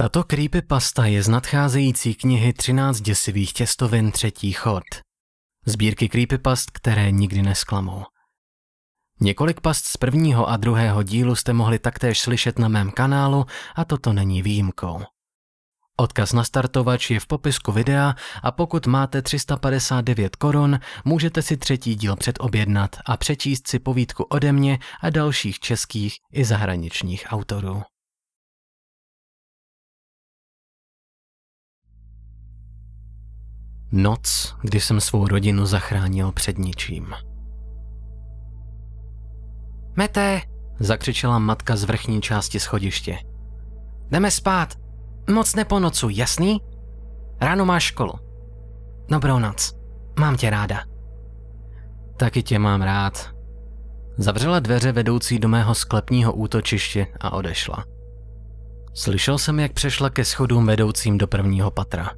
Tato creepypasta je z nadcházející knihy 13 děsivých těstovin třetí chod. Sbírky creepypast, které nikdy nesklamou. Několik past z prvního a druhého dílu jste mohli taktéž slyšet na mém kanálu a toto není výjimkou. Odkaz na startovač je v popisku videa a pokud máte 359 korun, můžete si třetí díl předobjednat a přečíst si povídku ode mě a dalších českých i zahraničních autorů. Noc, kdy jsem svou rodinu zachránil před ničím. Mete, zakřičela matka z vrchní části schodiště. Jdeme spát. Moc neponocu, nocu, jasný? Ráno máš školu. Dobrou noc. Mám tě ráda. Taky tě mám rád. Zavřela dveře vedoucí do mého sklepního útočiště a odešla. Slyšel jsem, jak přešla ke schodům vedoucím do prvního patra.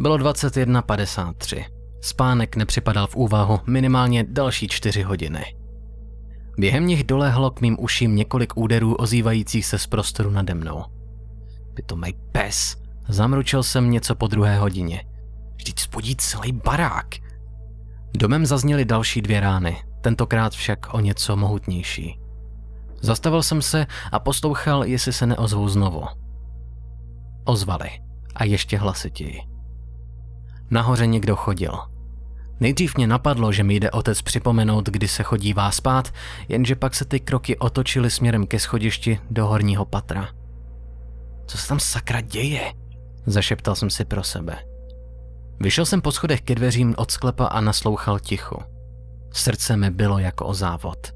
Bylo 21.53. Spánek nepřipadal v úvahu minimálně další čtyři hodiny. Během nich dolehlo k mým uším několik úderů ozývajících se z prostoru nade mnou. mají pes, zamručil jsem něco po druhé hodině. Vždyť spodí celý barák. Domem zazněly další dvě rány, tentokrát však o něco mohutnější. Zastavil jsem se a poslouchal, jestli se neozvou znovu. Ozvali. A ještě hlasitěji. Nahoře někdo chodil. Nejdřív mě napadlo, že mi jde otec připomenout, kdy se chodívá spát, jenže pak se ty kroky otočily směrem ke schodišti do horního patra. Co se tam sakra děje? Zašeptal jsem si pro sebe. Vyšel jsem po schodech ke dveřím od sklepa a naslouchal tichu. Srdce mi bylo jako o závod.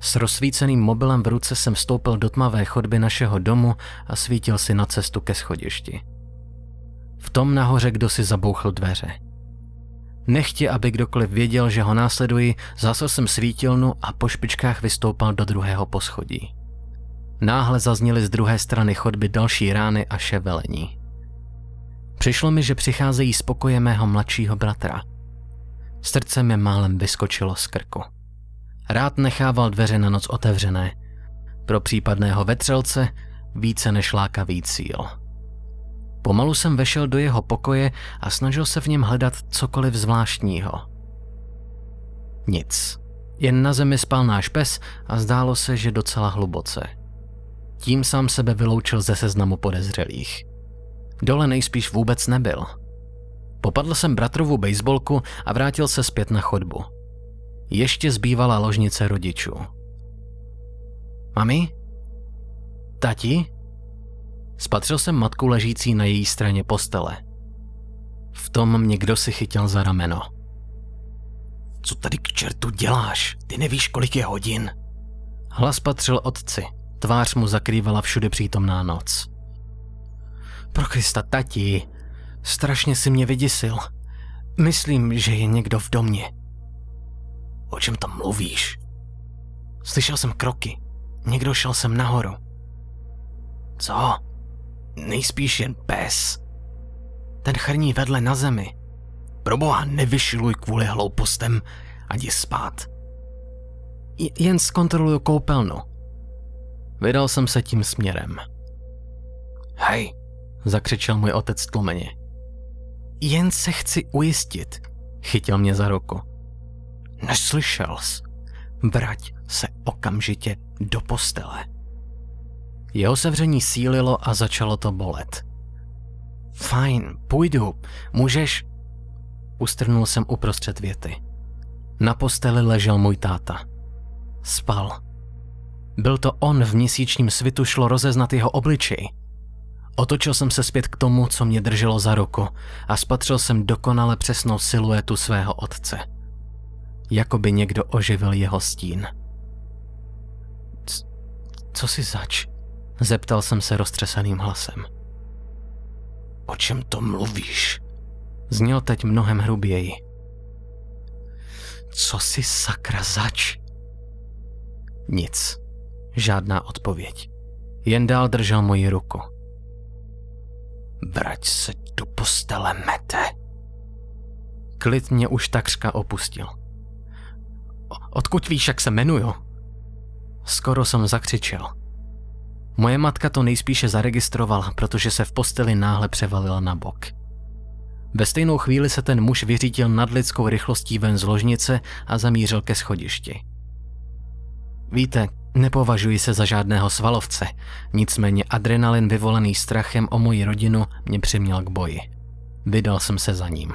S rozsvíceným mobilem v ruce jsem vstoupil do tmavé chodby našeho domu a svítil si na cestu ke schodišti. V tom nahoře kdo si zabouchl dveře. Nechtě, aby kdokoliv věděl, že ho následuji, Zase jsem svítilnu a po špičkách vystoupal do druhého poschodí. Náhle zazněly z druhé strany chodby další rány a ševelení. Přišlo mi, že přicházejí z pokoje mého mladšího bratra. Srdce mi málem vyskočilo z krku. Rád nechával dveře na noc otevřené. Pro případného vetřelce více než lákavý cíl. Pomalu jsem vešel do jeho pokoje a snažil se v něm hledat cokoliv zvláštního. Nic. Jen na zemi spal náš pes a zdálo se, že docela hluboce. Tím sám sebe vyloučil ze seznamu podezřelých. Dole nejspíš vůbec nebyl. Popadl jsem bratrovu baseballku a vrátil se zpět na chodbu. Ještě zbývala ložnice rodičů. Mami? Tati? Spatřil jsem matku ležící na její straně postele. V tom mě kdo si chytil za rameno. Co tady k čertu děláš? Ty nevíš, kolik je hodin. Hlas patřil otci. Tvář mu zakrývala všude přítomná noc. Pro Krista, tati, strašně si mě vyděsil. Myslím, že je někdo v domě. O čem tam mluvíš? Slyšel jsem kroky. Někdo šel sem nahoru. Co? nejspíš jen pes. Ten chrní vedle na zemi. Proboha, nevyšiluj kvůli hloupostem a jdi spát. J- jen zkontroluju koupelnu. Vydal jsem se tím směrem. Hej, zakřičel můj otec tlumeně. Jen se chci ujistit, chytil mě za ruku. Neslyšel jsi. Vrať se okamžitě do postele. Jeho sevření sílilo a začalo to bolet. Fajn, půjdu, můžeš... Ustrnul jsem uprostřed věty. Na posteli ležel můj táta. Spal. Byl to on, v měsíčním svitu šlo rozeznat jeho obličej. Otočil jsem se zpět k tomu, co mě drželo za ruku a spatřil jsem dokonale přesnou siluetu svého otce. Jakoby někdo oživil jeho stín. C- co si zač? Zeptal jsem se roztřesaným hlasem. O čem to mluvíš? Zněl teď mnohem hruběji. Co si sakra zač? Nic. Žádná odpověď. Jen dál držel moji ruku. Brať se do postele, mete. Klid mě už takřka opustil. Odkud víš, jak se jmenuju? Skoro jsem zakřičel. Moje matka to nejspíše zaregistrovala, protože se v posteli náhle převalila na bok. Ve stejnou chvíli se ten muž vyřítil nad lidskou rychlostí ven z ložnice a zamířil ke schodišti. Víte, nepovažuji se za žádného svalovce, nicméně adrenalin vyvolený strachem o moji rodinu mě přiměl k boji. Vydal jsem se za ním.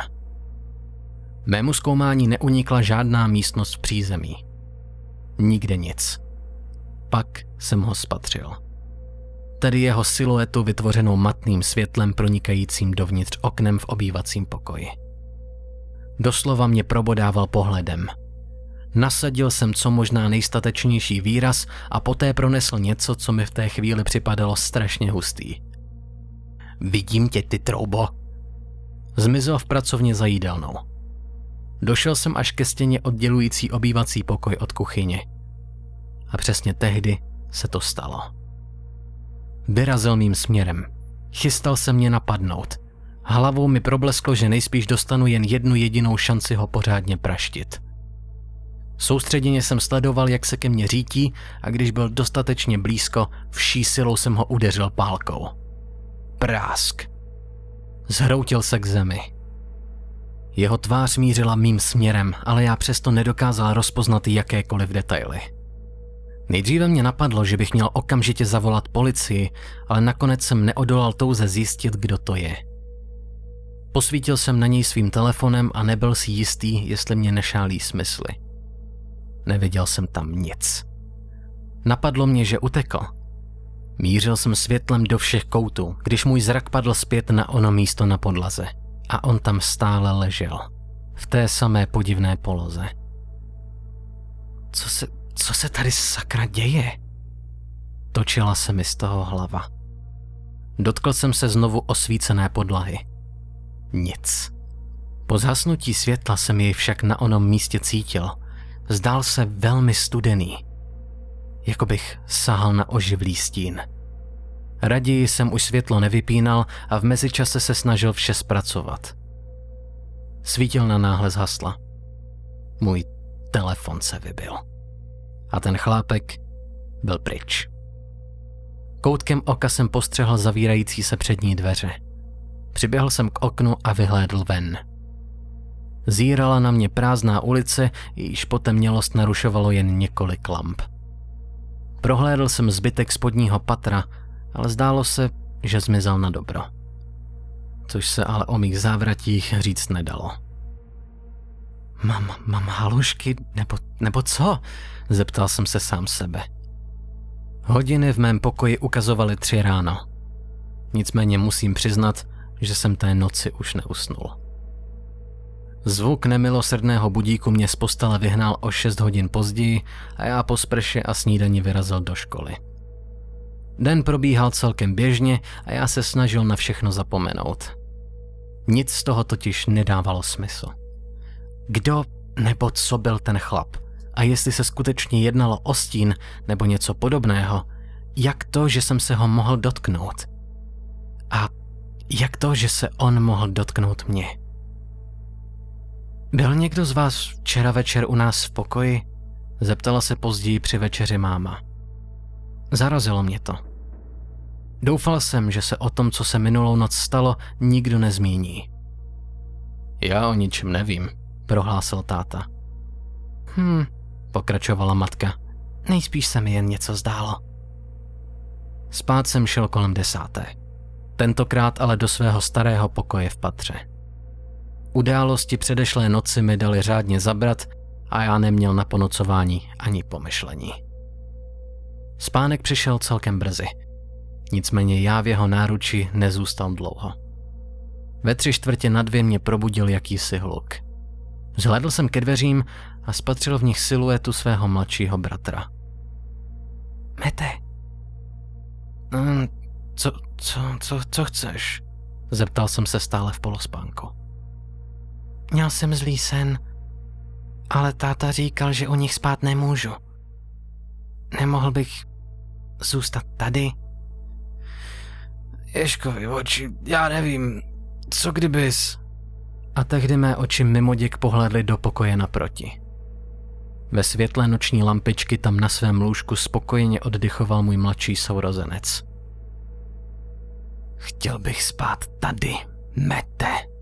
Mému zkoumání neunikla žádná místnost v přízemí. Nikde nic. Pak jsem ho spatřil tedy jeho siluetu vytvořenou matným světlem pronikajícím dovnitř oknem v obývacím pokoji. Doslova mě probodával pohledem. Nasadil jsem co možná nejstatečnější výraz a poté pronesl něco, co mi v té chvíli připadalo strašně hustý. Vidím tě, ty troubo. Zmizel v pracovně za jídelnou. Došel jsem až ke stěně oddělující obývací pokoj od kuchyně. A přesně tehdy se to stalo. Vyrazil mým směrem. Chystal se mě napadnout. Hlavou mi problesklo, že nejspíš dostanu jen jednu jedinou šanci ho pořádně praštit. Soustředěně jsem sledoval, jak se ke mně řítí a když byl dostatečně blízko, vší silou jsem ho udeřil pálkou. Prásk. Zhroutil se k zemi. Jeho tvář mířila mým směrem, ale já přesto nedokázal rozpoznat jakékoliv detaily. Nejdříve mě napadlo, že bych měl okamžitě zavolat policii, ale nakonec jsem neodolal touze zjistit, kdo to je. Posvítil jsem na něj svým telefonem a nebyl si jistý, jestli mě nešálí smysly. Neviděl jsem tam nic. Napadlo mě, že utekl. Mířil jsem světlem do všech koutů, když můj zrak padl zpět na ono místo na podlaze. A on tam stále ležel. V té samé podivné poloze. Co se, co se tady sakra děje? Točila se mi z toho hlava. Dotkl jsem se znovu osvícené podlahy. Nic. Po zhasnutí světla jsem jej však na onom místě cítil. Zdál se velmi studený. Jako bych sahal na oživlý stín. Raději jsem už světlo nevypínal a v mezičase se snažil vše zpracovat. Svítil na náhle zhasla. Můj telefon se vybil a ten chlápek byl pryč. Koutkem oka jsem postřehl zavírající se přední dveře. Přiběhl jsem k oknu a vyhlédl ven. Zírala na mě prázdná ulice, jejíž potemnělost narušovalo jen několik lamp. Prohlédl jsem zbytek spodního patra, ale zdálo se, že zmizel na dobro. Což se ale o mých závratích říct nedalo. Mám, mám halušky, nebo, nebo co? Zeptal jsem se sám sebe. Hodiny v mém pokoji ukazovaly tři ráno. Nicméně musím přiznat, že jsem té noci už neusnul. Zvuk nemilosrdného budíku mě z postele vyhnal o 6 hodin později a já po sprše a snídani vyrazil do školy. Den probíhal celkem běžně a já se snažil na všechno zapomenout. Nic z toho totiž nedávalo smysl. Kdo nebo co byl ten chlap? A jestli se skutečně jednalo o stín nebo něco podobného, jak to, že jsem se ho mohl dotknout? A jak to, že se on mohl dotknout mě? Byl někdo z vás včera večer u nás v pokoji? Zeptala se později při večeři máma. Zarazilo mě to. Doufal jsem, že se o tom, co se minulou noc stalo, nikdo nezmíní. Já o ničem nevím, prohlásil táta. Hm, pokračovala matka. Nejspíš se mi jen něco zdálo. Spát jsem šel kolem desáté. Tentokrát ale do svého starého pokoje v patře. Události předešlé noci mi dali řádně zabrat a já neměl na ponocování ani pomyšlení. Spánek přišel celkem brzy. Nicméně já v jeho náruči nezůstal dlouho. Ve tři čtvrtě na dvě mě probudil jakýsi hluk. Zhlédl jsem ke dveřím a spatřil v nich siluetu svého mladšího bratra. Mete. Mm, co, co, co, co chceš? Zeptal jsem se stále v polospánku. Měl jsem zlý sen, ale táta říkal, že o nich spát nemůžu. Nemohl bych zůstat tady? Ježkovi oči, já nevím, co kdybys a tehdy mé oči mimo děk pohledly do pokoje naproti. Ve světle noční lampičky tam na svém lůžku spokojeně oddychoval můj mladší sourozenec. Chtěl bych spát tady, mete,